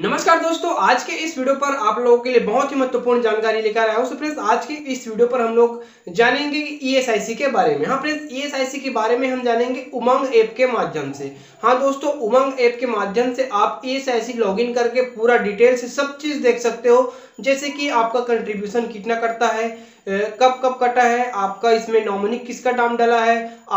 नमस्कार दोस्तों आज के इस वीडियो पर आप लोगों के लिए बहुत ही महत्वपूर्ण जानकारी लेकर आया हूँ फ्रेंड्स आज के इस वीडियो पर हम लोग जानेंगे ईएसआईसी e के बारे में हाँ फ्रेंड्स ईएसआईसी e के बारे में हम जानेंगे उमंग ऐप के माध्यम से हाँ दोस्तों उमंग ऐप के माध्यम से आप ईएसआईसी e लॉगिन करके पूरा डिटेल से सब चीज देख सकते हो जैसे कि आपका कंट्रीब्यूशन कितना करता है कब कब कटा है आपका इसमें नॉमिनी किसका नाम डाला है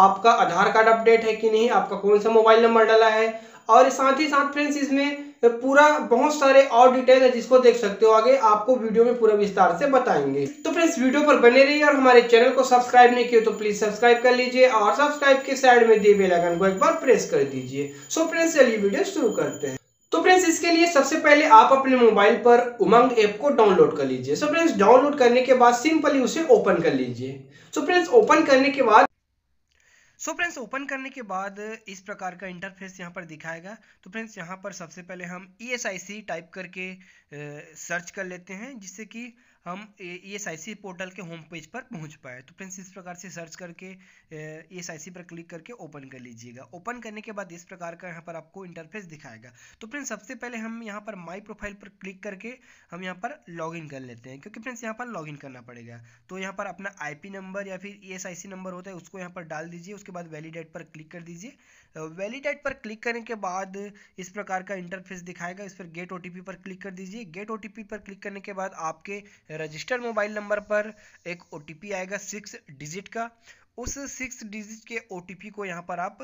आपका आधार कार्ड अपडेट है कि नहीं आपका कौन सा मोबाइल नंबर डाला है और साथ ही साथ फ्रेंड्स इसमें तो पूरा बहुत सारे और डिटेल है जिसको देख सकते हो आगे आपको वीडियो में पूरा विस्तार से बताएंगे तो फ्रेंड्स वीडियो पर बने रहिए और हमारे चैनल को सब्सक्राइब नहीं किया तो प्लीज सब्सक्राइब कर लीजिए और सब्सक्राइब के साइड में दिए बेलाइकन को एक बार प्रेस कर दीजिए सो फ्रेंड्स चलिए वीडियो शुरू करते हैं तो फ्रेंड्स इसके लिए सबसे पहले आप अपने मोबाइल पर उमंग ऐप को डाउनलोड कर लीजिए सो फ्रेंड्स डाउनलोड करने के बाद सिंपली उसे ओपन कर लीजिए सो फ्रेंड्स ओपन करने के बाद सो फ्रेंड्स ओपन करने के बाद इस प्रकार का इंटरफेस यहाँ पर दिखाएगा तो फ्रेंड्स यहाँ पर सबसे पहले हम ई e टाइप करके सर्च कर लेते हैं जिससे कि हम एस आई सी पोर्टल के होम पेज पर पहुंच पाए तो फ्रेंड्स इस प्रकार से सर्च करके एस आई सी पर क्लिक करके ओपन कर लीजिएगा ओपन करने के बाद इस प्रकार का यहाँ पर आपको इंटरफेस दिखाएगा तो फ्रेंड्स सबसे पहले हम यहाँ पर माई प्रोफाइल पर क्लिक करके हम यहाँ पर लॉगिन कर लेते हैं क्योंकि फ्रेंड्स यहाँ पर लॉगिन करना पड़ेगा तो यहाँ पर अपना आई नंबर या फिर ई e नंबर होता है उसको यहाँ पर डाल दीजिए उसके बाद वैलिडेट पर क्लिक कर दीजिए वैलिडेट पर क्लिक करने के बाद इस प्रकार का इंटरफेस दिखाएगा इस पर गेट ओ पर क्लिक कर दीजिए गेट ओ पर क्लिक करने के बाद आपके रजिस्टर्ड मोबाइल नंबर पर एक ओ आएगा सिक्स डिजिट का उस सिक्स डिजिट के ओ को यहाँ पर आप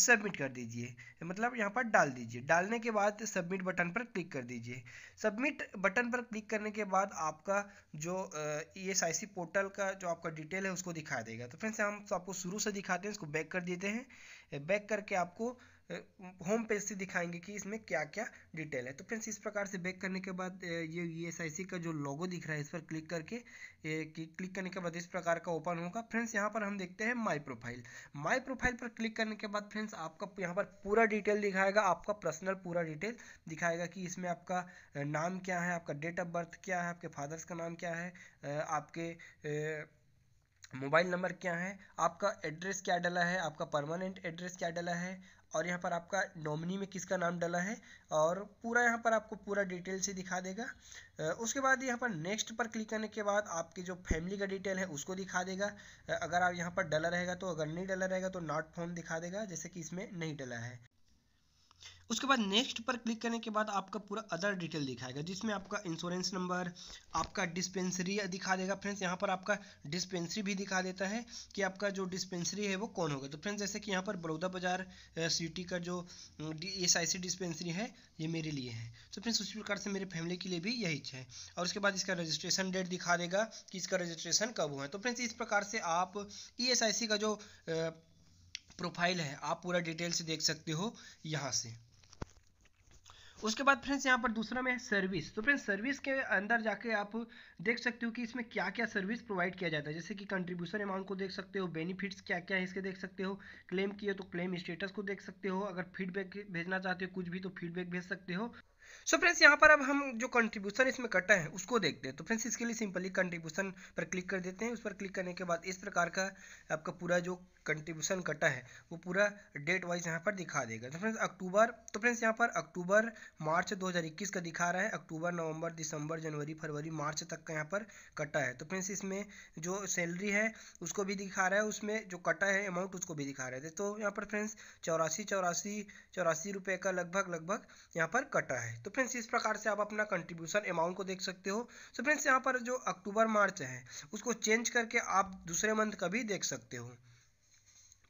सबमिट कर दीजिए मतलब यहाँ पर डाल दीजिए डालने के बाद सबमिट बटन पर क्लिक कर दीजिए सबमिट बटन पर क्लिक करने के बाद आपका जो ई पोर्टल e का जो आपका डिटेल है उसको दिखा देगा तो फ्रेंड्स हम तो आपको शुरू से दिखाते हैं इसको बैक कर देते हैं बैक करके आपको होम पेज से दिखाएंगे कि इसमें क्या क्या डिटेल है तो फ्रेंड्स इस प्रकार से बैक करने के बाद ये यूएसआईसी का जो लोगो दिख रहा है इस पर क्लिक करके क्लिक करने के बाद इस प्रकार का ओपन होगा फ्रेंड्स यहाँ पर हम देखते हैं माई प्रोफाइल माई प्रोफाइल पर क्लिक करने के बाद फ्रेंड्स आपका यहाँ पर पूरा डिटेल दिखाएगा आपका पर्सनल पूरा डिटेल दिखाएगा कि इसमें आपका नाम क्या है आपका डेट ऑफ बर्थ क्या है आपके फादर्स का नाम क्या है आपके मोबाइल नंबर क्या है आपका एड्रेस क्या डला है आपका परमानेंट एड्रेस क्या डला है और यहाँ पर आपका नॉमिनी में किसका नाम डला है और पूरा यहाँ पर आपको पूरा डिटेल से दिखा देगा उसके बाद यहाँ पर नेक्स्ट पर क्लिक करने के बाद आपकी जो फैमिली का डिटेल है उसको दिखा देगा अगर आप यहाँ पर डला रहेगा तो अगर नहीं डला रहेगा तो नॉट फॉर्म दिखा देगा जैसे कि इसमें नहीं डला है उसके बाद नेक्स्ट पर क्लिक करने के बाद आपका पूरा अदर डिटेल दिखाएगा जिसमें आपका इंश्योरेंस नंबर आपका डिस्पेंसरी दिखा देगा फ्रेंड्स यहाँ पर आपका डिस्पेंसरी भी दिखा देता है कि आपका जो डिस्पेंसरी है वो कौन होगा तो फ्रेंड्स जैसे कि यहाँ पर बड़ौदा बाजार सिटी का जो एस आई सी डिस्पेंसरी है ये मेरे लिए है तो फ्रेंड्स उसी प्रकार से मेरे फैमिली के लिए भी यही है और उसके बाद इसका रजिस्ट्रेशन डेट दिखा देगा कि इसका रजिस्ट्रेशन कब हुआ है तो फ्रेंड्स इस प्रकार से आप ई एस आई सी का जो प्रोफाइल है आप पूरा डिटेल से देख सकते हो यहाँ से उसके बाद फ्रेंड्स यहाँ पर दूसरा में है सर्विस तो फ्रेंड्स सर्विस के अंदर जाके आप देख सकते हो कि इसमें क्या क्या सर्विस प्रोवाइड किया जाता है जैसे कि कंट्रीब्यूशन अमाउंट को देख सकते हो बेनिफिट्स क्या क्या है इसके देख सकते हो क्लेम किए तो क्लेम स्टेटस को देख सकते हो अगर फीडबैक भेजना चाहते हो कुछ भी तो फीडबैक भेज सकते हो सो फ्रेंड्स यहाँ पर अब हम जो कंट्रीब्यूशन इसमें कटा है उसको देखते हैं तो फ्रेंड्स इसके लिए सिंपली कंट्रीब्यूशन पर क्लिक कर देते हैं उस पर क्लिक करने के बाद इस प्रकार का आपका पूरा जो कंट्रीब्यूशन कटा है वो पूरा डेट वाइज यहाँ पर दिखा देगा तो फ्रेंड्स अक्टूबर तो फ्रेंड्स यहाँ पर अक्टूबर मार्च दो का दिखा रहा है अक्टूबर नवंबर दिसंबर जनवरी फरवरी मार्च तक का यहाँ पर कटा है तो फ्रेंड्स इसमें जो सैलरी है उसको भी दिखा रहा है उसमें जो कटा है अमाउंट उसको भी दिखा रहे थे तो यहाँ पर फ्रेंड्स चौरासी चौरासी चौरासी रुपये का लगभग लगभग यहाँ पर कटा है तो फ्रेंड्स इस प्रकार से आप अपना कंट्रीब्यूशन अमाउंट को देख सकते हो सो फ्रेंड्स यहाँ पर जो अक्टूबर मार्च है उसको चेंज करके आप दूसरे मंथ का भी देख सकते हो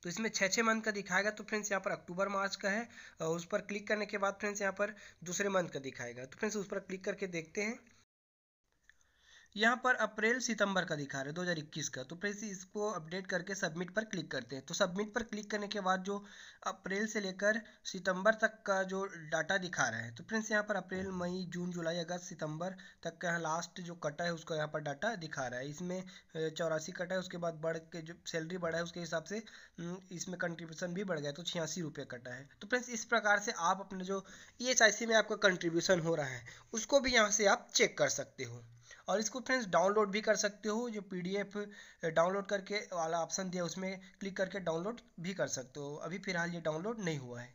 तो इसमें छः छः मंथ का दिखाएगा तो फ्रेंड्स यहाँ पर अक्टूबर मार्च का है उस पर क्लिक करने के बाद फ्रेंड्स यहाँ पर दूसरे मंथ का दिखाएगा तो फ्रेंड्स उस पर क्लिक करके देखते हैं यहाँ पर अप्रैल सितंबर का दिखा रहे 2021 का तो प्रेस इसको अपडेट करके सबमिट पर क्लिक करते हैं तो सबमिट पर क्लिक करने के बाद जो अप्रैल से लेकर सितंबर तक का जो डाटा दिखा रहा है तो फ्रेंड्स यहाँ पर अप्रैल मई जून जुलाई अगस्त सितंबर तक का यहाँ लास्ट जो कटा है उसका यहाँ पर डाटा दिखा रहा है इसमें चौरासी कटा है उसके बाद बढ़ के जो सैलरी बढ़ा है उसके हिसाब से इसमें कंट्रीब्यूशन भी बढ़ गया तो छियासी रुपये कटा है तो फ्रेंड्स इस प्रकार से आप अपने जो ई e में आपका कंट्रीब्यूशन हो रहा है उसको भी यहाँ से आप चेक कर सकते हो और इसको फ्रेंड्स डाउनलोड भी कर सकते हो जो पीडीएफ डाउनलोड करके वाला ऑप्शन दिया उसमें क्लिक करके डाउनलोड भी कर सकते हो अभी फिलहाल ये डाउनलोड नहीं हुआ है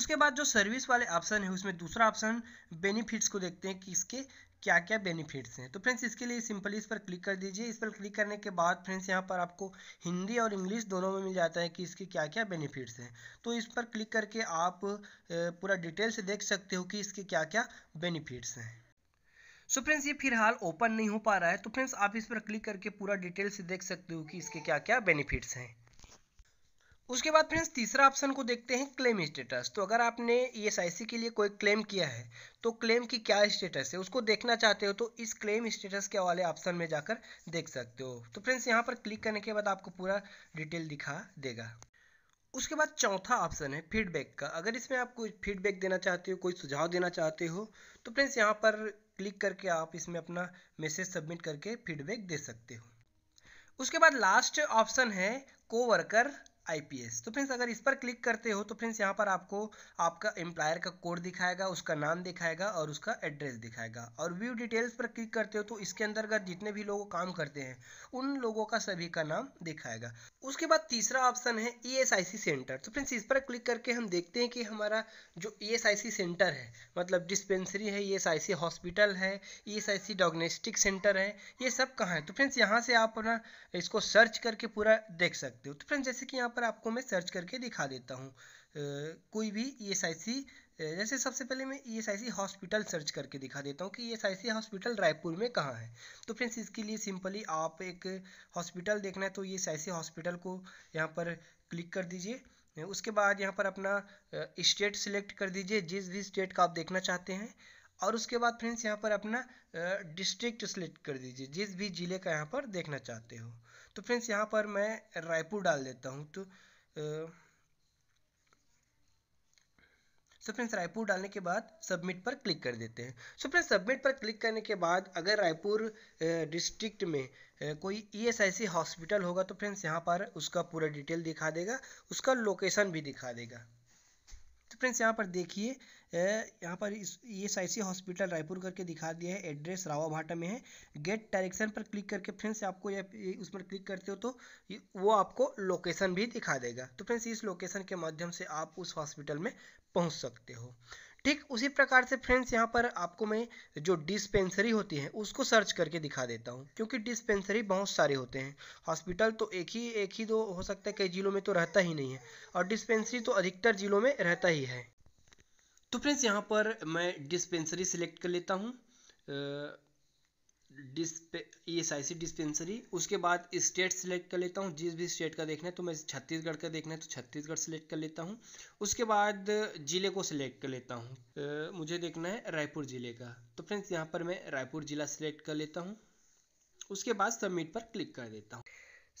उसके बाद जो सर्विस वाले ऑप्शन है उसमें दूसरा ऑप्शन बेनिफिट्स को देखते हैं कि इसके क्या क्या बेनिफिट्स हैं तो फ्रेंड्स इसके लिए सिंपली इस पर क्लिक कर दीजिए इस पर क्लिक करने के बाद फ्रेंड्स यहाँ पर आपको हिंदी और इंग्लिश दोनों में मिल जाता है कि इसके क्या क्या बेनिफिट्स हैं तो इस पर क्लिक करके आप पूरा डिटेल से देख सकते हो कि इसके क्या क्या बेनिफिट्स हैं सो फ्रेंड्स ये फिलहाल ओपन नहीं हो पा रहा है तो फ्रेंड्स आप इस पर क्लिक करके पूरा डिटेल से देख सकते हो कि इसके क्या क्या बेनिफिट्स हैं उसके बाद फ्रेंड्स तीसरा ऑप्शन को देखते हैं क्लेम स्टेटस तो अगर आपने ई के लिए कोई क्लेम किया है तो क्लेम की क्या स्टेटस है उसको देखना चाहते हो तो इस क्लेम स्टेटस के वाले ऑप्शन में जाकर देख सकते हो तो फ्रेंड्स यहाँ पर क्लिक करने के बाद आपको पूरा डिटेल दिखा देगा उसके बाद चौथा ऑप्शन है फीडबैक का अगर इसमें आप कोई फीडबैक देना चाहते हो कोई सुझाव देना चाहते हो तो फ्रेंड्स यहाँ पर क्लिक करके आप इसमें अपना मैसेज सबमिट करके फीडबैक दे सकते हो उसके बाद लास्ट ऑप्शन है कोवर्कर आईपीएस तो फ्रेंड्स अगर इस पर क्लिक करते हो तो फ्रेंड्स यहाँ पर आपको आपका एम्प्लायर का कोड दिखाएगा उसका नाम दिखाएगा और उसका एड्रेस दिखाएगा और व्यू डिटेल्स पर क्लिक करते हो तो इसके अंतर्गत जितने भी लोग काम करते हैं उन लोगों का सभी का नाम दिखाएगा उसके बाद तीसरा ऑप्शन है ई e सेंटर तो फ्रेंड्स इस पर क्लिक करके हम देखते हैं कि हमारा जो ई e सेंटर है मतलब डिस्पेंसरी है ई e हॉस्पिटल है ई डायग्नोस्टिक सेंटर है ये सब कहाँ है तो फ्रेंड्स यहाँ से आप अपना इसको सर्च करके पूरा देख सकते हो तो फ्रेंड्स जैसे कि यहाँ पर आपको मैं सर्च करके दिखा देता हूँ कोई भी ई एस आई सी जैसे सबसे पहले मैं E S I C hospital search करके दिखा देता हूँ कि E S I C hospital Raipur में कहाँ है तो फ्रेंड्स इसके लिए सिंपली आप एक हॉस्पिटल देखना है तो ई एस आई सी हॉस्पिटल को यहाँ पर क्लिक कर दीजिए उसके बाद यहाँ पर अपना स्टेट सिलेक्ट कर दीजिए जिस भी स्टेट का आप देखना चाहते हैं और उसके बाद फ्रेंड्स यहाँ पर अपना डिस्ट्रिक्ट सिलेक्ट कर दीजिए जिस भी ज़िले का यहाँ पर देखना चाहते हो तो फ्रेंड्स यहाँ पर मैं रायपुर डाल देता हूँ तो सो फ्रेंड्स रायपुर डालने के बाद सबमिट पर क्लिक कर देते हैं सो फ्रेंड्स सबमिट पर क्लिक करने के बाद अगर रायपुर डिस्ट्रिक्ट में कोई ईएसआईसी e हॉस्पिटल होगा तो फ्रेंड्स यहाँ पर उसका पूरा डिटेल दिखा देगा उसका लोकेशन भी दिखा देगा तो फ्रेंड्स यहाँ पर देखिए यहाँ पर इस ये साइसी हॉस्पिटल रायपुर करके दिखा दिया है एड्रेस रावा भाटा में है गेट डायरेक्शन पर क्लिक करके फ्रेंड्स आपको ये उस पर क्लिक करते हो तो वो आपको लोकेशन भी दिखा देगा तो फ्रेंड्स इस लोकेशन के माध्यम से आप उस हॉस्पिटल में पहुँच सकते हो ठीक उसी प्रकार से फ्रेंड्स यहाँ पर आपको मैं जो डिस्पेंसरी होती है उसको सर्च करके दिखा देता हूँ क्योंकि डिस्पेंसरी बहुत सारे होते हैं हॉस्पिटल तो एक ही एक ही दो हो सकता है कई जिलों में तो रहता ही नहीं है और डिस्पेंसरी तो अधिकतर जिलों में रहता ही है तो फ्रेंड्स यहाँ पर मैं डिस्पेंसरी सिलेक्ट कर लेता हूँ ई एस आई सी डिस्पेंसरी उसके बाद स्टेट सिलेक्ट कर लेता हूँ जिस भी स्टेट का देखना है तो मैं छत्तीसगढ़ का देखना है तो छत्तीसगढ़ सिलेक्ट कर लेता हूँ उसके बाद ज़िले को सिलेक्ट कर लेता हूँ मुझे देखना है रायपुर ज़िले का तो फ्रेंड्स यहाँ पर मैं रायपुर ज़िला सिलेक्ट कर लेता हूँ उसके बाद सबमिट पर क्लिक कर देता हूँ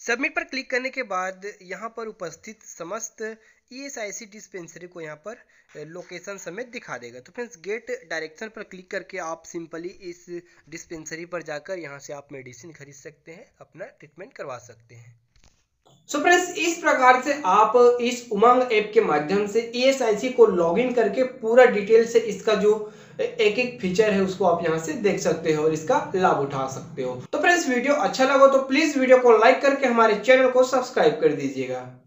सबमिट पर क्लिक करने के बाद यहाँ पर उपस्थित समस्त ई एस आई सी डिस्पेंसरी को यहाँ पर लोकेशन समेत दिखा देगा तो फ्रेंड्स गेट डायरेक्शन पर क्लिक करके आप सिंपली इस डिस्पेंसरी पर जाकर यहाँ से आप मेडिसिन खरीद सकते हैं अपना ट्रीटमेंट करवा सकते हैं सो so फ्रेंड्स इस प्रकार से आप इस उमंग ऐप के माध्यम से ई e को लॉगिन करके पूरा डिटेल से इसका जो एक एक फीचर है उसको आप यहाँ से देख सकते हो और इसका लाभ उठा सकते हो तो फ्रेंड्स वीडियो अच्छा लगा तो प्लीज वीडियो को लाइक करके हमारे चैनल को सब्सक्राइब कर दीजिएगा